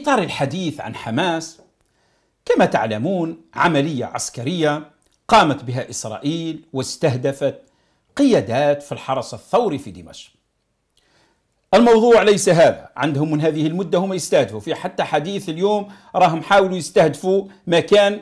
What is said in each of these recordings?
في إطار الحديث عن حماس كما تعلمون عملية عسكرية قامت بها إسرائيل واستهدفت قيادات في الحرس الثوري في دمشق الموضوع ليس هذا عندهم من هذه المدة هم يستهدفوا في حتى حديث اليوم راهم حاولوا يستهدفوا مكان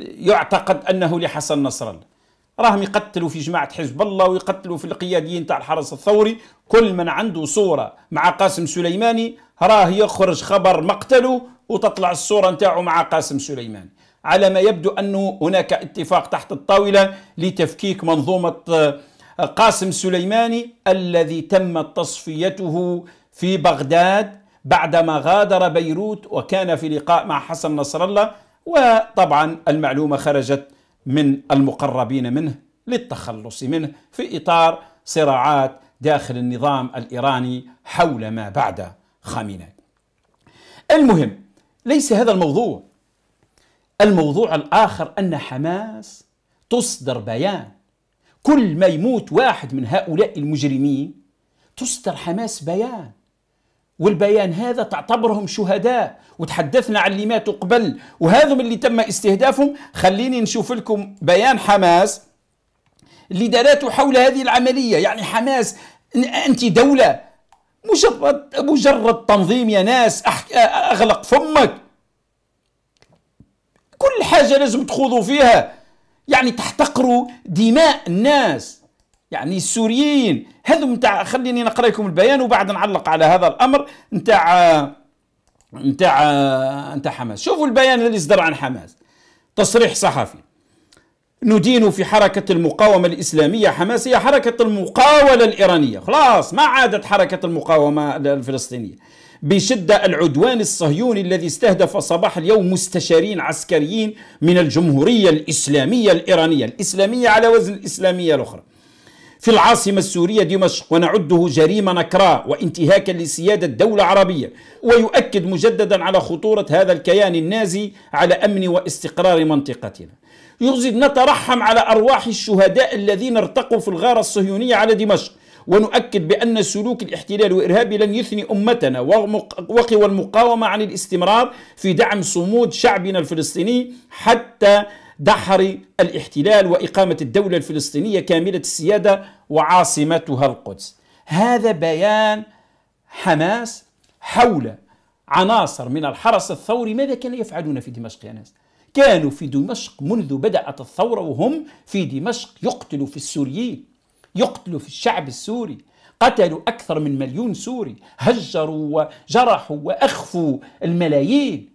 يعتقد أنه لحسن نصر الله راهم يقتلوا في جماعه حزب الله ويقتلوا في القياديين تاع الحرس الثوري كل من عنده صوره مع قاسم سليماني راه يخرج خبر مقتله وتطلع الصوره نتاعو مع قاسم سليماني على ما يبدو انه هناك اتفاق تحت الطاوله لتفكيك منظومه آه، قاسم سليماني الذي تمت تصفيته في بغداد بعدما غادر بيروت وكان في لقاء مع حسن نصر الله وطبعا المعلومه خرجت من المقربين منه للتخلص منه في إطار صراعات داخل النظام الإيراني حول ما بعد خامنئي المهم ليس هذا الموضوع الموضوع الآخر أن حماس تصدر بيان كل ما يموت واحد من هؤلاء المجرمين تصدر حماس بيان والبيان هذا تعتبرهم شهداء وتحدثنا عن اللي ماتوا قبل وهذم اللي تم استهدافهم خليني نشوف لكم بيان حماس اللي دلاته حول هذه العملية يعني حماس أنت دولة مجرد مجرد تنظيم يا ناس أغلق فمك كل حاجة لازم تخوضوا فيها يعني تحتقروا دماء الناس يعني السوريين هذو نتاع خليني نقرا لكم البيان وبعد نعلق على هذا الامر نتاع نتاع نتاع حماس شوفوا البيان اللي صدر عن حماس تصريح صحفي ندين في حركة المقاومة الإسلامية حماس هي حركة المقاولة الإيرانية خلاص ما عادت حركة المقاومة الفلسطينية بشدة العدوان الصهيوني الذي استهدف صباح اليوم مستشارين عسكريين من الجمهورية الإسلامية الإيرانية الإسلامية على وزن الإسلامية الأخرى في العاصمة السورية دمشق ونعده جريمة نكراء وانتهاكا لسيادة دولة عربية ويؤكد مجددا على خطورة هذا الكيان النازي على أمن واستقرار منطقتنا يجب نترحم على أرواح الشهداء الذين ارتقوا في الغارة الصهيونية على دمشق ونؤكد بأن سلوك الاحتلال وإرهابي لن يثني أمتنا وقوى المقاومة عن الاستمرار في دعم صمود شعبنا الفلسطيني حتى دحر الاحتلال وإقامة الدولة الفلسطينية كاملة السيادة وعاصمتها القدس هذا بيان حماس حول عناصر من الحرس الثوري ماذا كانوا يفعلون في دمشق يا ناس كانوا في دمشق منذ بدأت الثورة وهم في دمشق يقتلوا في السوريين يقتلوا في الشعب السوري قتلوا أكثر من مليون سوري هجروا وجرحوا وأخفوا الملايين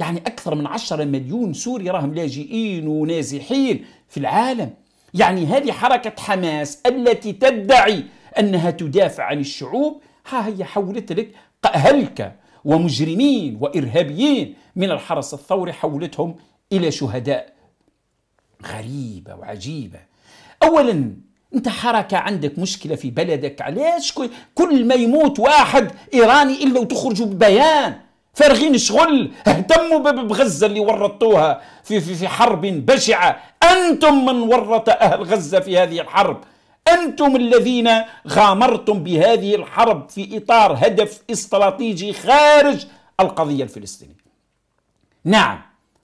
يعني أكثر من عشرة مليون سوري راهم لاجئين ونازحين في العالم يعني هذه حركة حماس التي تدعي أنها تدافع عن الشعوب ها هي حولت لك هلكة ومجرمين وإرهابيين من الحرس الثوري حولتهم إلى شهداء غريبة وعجيبة أولا أنت حركة عندك مشكلة في بلدك علاش كل ما يموت واحد إيراني إلا وتخرج ببيان فارغين شغل اهتموا بغزة اللي ورطتوها في, في, في حرب بشعة أنتم من ورط أهل غزة في هذه الحرب أنتم الذين غامرتم بهذه الحرب في إطار هدف استراتيجي خارج القضية الفلسطينية نعم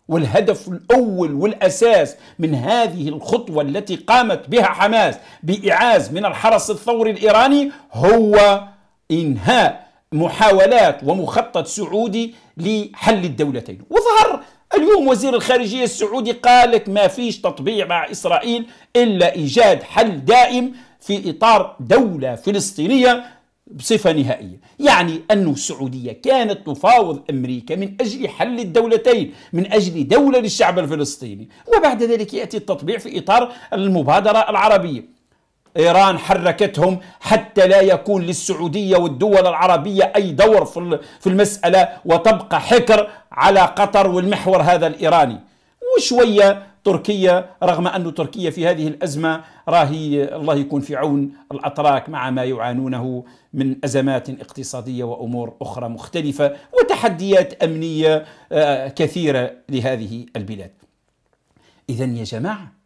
والهدف الأول والأساس من هذه الخطوة التي قامت بها حماس بإعاز من الحرس الثوري الإيراني هو إنهاء محاولات ومخطط سعودي لحل الدولتين وظهر اليوم وزير الخارجية السعودي قالك ما فيش تطبيع مع إسرائيل إلا إيجاد حل دائم في إطار دولة فلسطينية بصفة نهائية يعني أن السعودية كانت تفاوض أمريكا من أجل حل الدولتين من أجل دولة للشعب الفلسطيني وبعد ذلك يأتي التطبيع في إطار المبادرة العربية إيران حركتهم حتى لا يكون للسعودية والدول العربية أي دور في المسألة وتبقى حكر على قطر والمحور هذا الإيراني وشوية تركيا رغم أن تركيا في هذه الأزمة راهي الله يكون في عون الأتراك مع ما يعانونه من أزمات اقتصادية وأمور أخرى مختلفة وتحديات أمنية آه، كثيرة لهذه البلاد إذا يا جماعة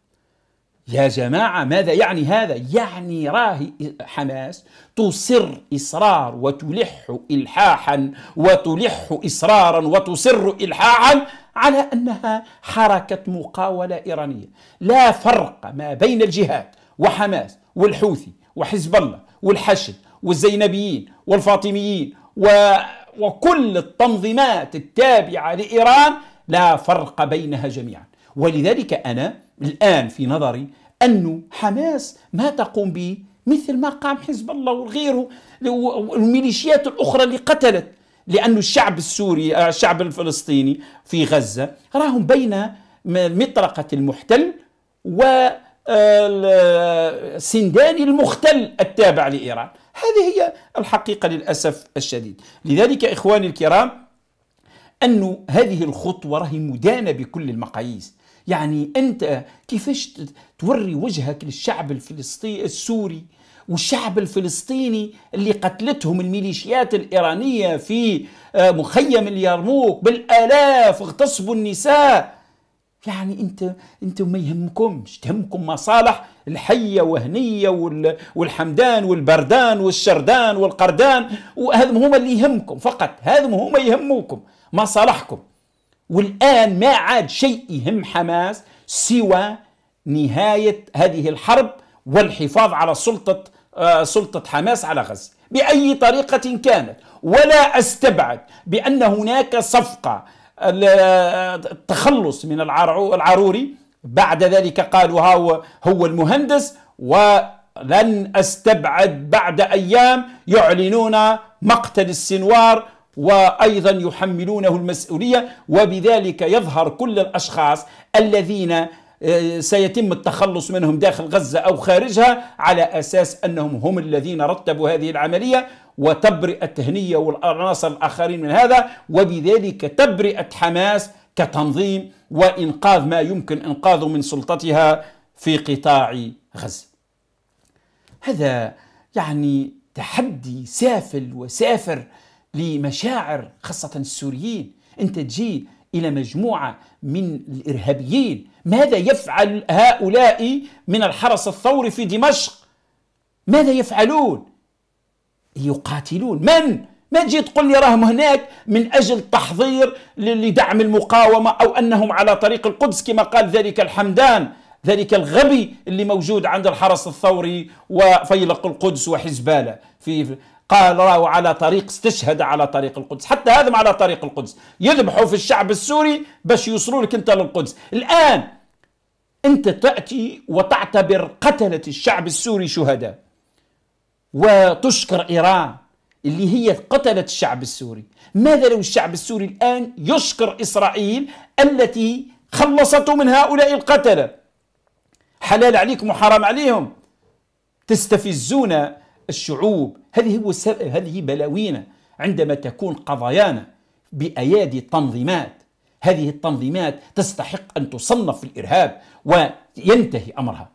يا جماعة ماذا يعني هذا؟ يعني راهي حماس تصر إصرار وتلح إلحاحا وتلح إصرارا وتصر إلحاحا على أنها حركة مقاولة إيرانية لا فرق ما بين الجهاد وحماس والحوثي وحزب الله والحشد والزينبيين والفاطميين و... وكل التنظيمات التابعة لإيران لا فرق بينها جميعا ولذلك أنا الآن في نظري أنه حماس ما تقوم به مثل ما قام حزب الله وغيره والميليشيات الأخرى اللي قتلت لأن الشعب السوري آه، الشعب الفلسطيني في غزة راهم بين مطرقة المحتل و آه، سندان المختل التابع لإيران هذه هي الحقيقة للأسف الشديد لذلك إخواني الكرام أن هذه الخطوة راهي مدانة بكل المقاييس يعني انت كيفاش توري وجهك للشعب الفلسطيني السوري والشعب الفلسطيني اللي قتلتهم الميليشيات الإيرانية في آه، مخيم اليرموك بالآلاف اغتصبوا النساء يعني انت انتم ما يهمكمش تهمكم مصالح الحيه وهنيه والحمدان والبردان والشردان والقردان وهذم هما اللي يهمكم فقط هذم هما يهموكم مصالحكم والآن ما عاد شيء يهم حماس سوى نهاية هذه الحرب والحفاظ على سلطة آه، سلطة حماس على غزة بأي طريقة كانت ولا أستبعد بأن هناك صفقة التخلص من العروري بعد ذلك قالوا هو, هو المهندس ولن أستبعد بعد أيام يعلنون مقتل السنوار وأيضا يحملونه المسؤولية وبذلك يظهر كل الأشخاص الذين آه، سيتم التخلص منهم داخل غزة أو خارجها على أساس أنهم هم الذين رتبوا هذه العملية وتبرئه التهنية والعناصر الآخرين من هذا وبذلك تبرئة حماس كتنظيم وإنقاذ ما يمكن إنقاذه من سلطتها في قطاع غزة هذا يعني تحدي سافل وسافر لمشاعر خاصة السوريين أنت تجي إلى مجموعة من الإرهابيين ماذا يفعل هؤلاء من الحرس الثوري في دمشق ماذا يفعلون يقاتلون من ما تجي تقول لي راهم هناك من اجل تحضير لدعم المقاومه او انهم على طريق القدس كما قال ذلك الحمدان ذلك الغبي اللي موجود عند الحرس الثوري وفيلق القدس وحزباله في قال راهو على طريق استشهد على طريق القدس حتى هذا على طريق القدس يذبحوا في الشعب السوري باش يوصلوا لك انت للقدس الان انت تاتي وتعتبر قتله الشعب السوري شهداء وتشكر ايران اللي هي قتلت الشعب السوري ماذا لو الشعب السوري الان يشكر اسرائيل التي خلصته من هؤلاء القتله حلال عليكم وحرام عليهم تستفزون الشعوب هذه هو هذه بلاوينا عندما تكون قضايانا بأيادي تنظيمات هذه التنظيمات تستحق أن تصنف في الإرهاب وينتهي أمرها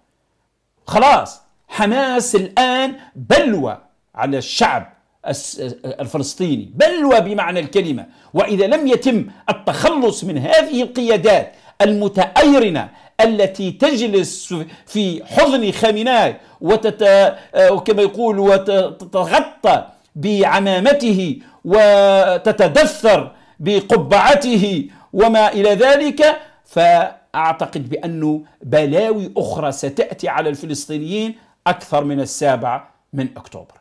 خلاص حماس الآن بلوى على الشعب الفلسطيني بلوى بمعنى الكلمة وإذا لم يتم التخلص من هذه القيادات المتأيرنة التي تجلس في حضن خامناي وتت... وكما آه، يقول وتتغطى بعمامته وتتدثر بقبعته وما إلى ذلك فأعتقد بأنه بلاوي أخرى ستأتي على الفلسطينيين أكثر من السابع من أكتوبر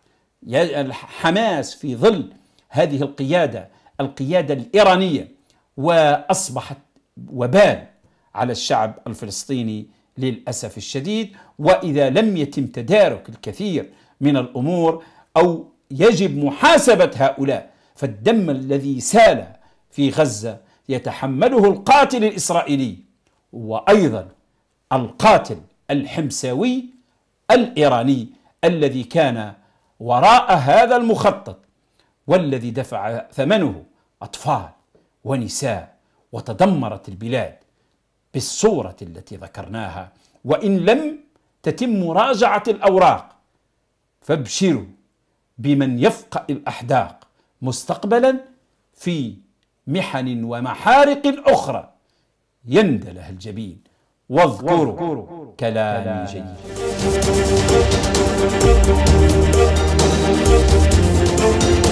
حماس في ظل هذه القيادة القيادة الإيرانية وأصبحت وبال على الشعب الفلسطيني للأسف الشديد وإذا لم يتم تدارك الكثير من الأمور أو يجب محاسبة هؤلاء فالدم الذي سال في غزة يتحمله القاتل الإسرائيلي وأيضا القاتل الحمساوي الإيراني الذي كان وراء هذا المخطط والذي دفع ثمنه أطفال ونساء وتدمرت البلاد بالصورة التي ذكرناها وإن لم تتم مراجعة الأوراق فابشروا بمن يفقأ الأحداق مستقبلا في محن ومحارق أخرى يندلها الجبين واذكروا, كلامي جيدا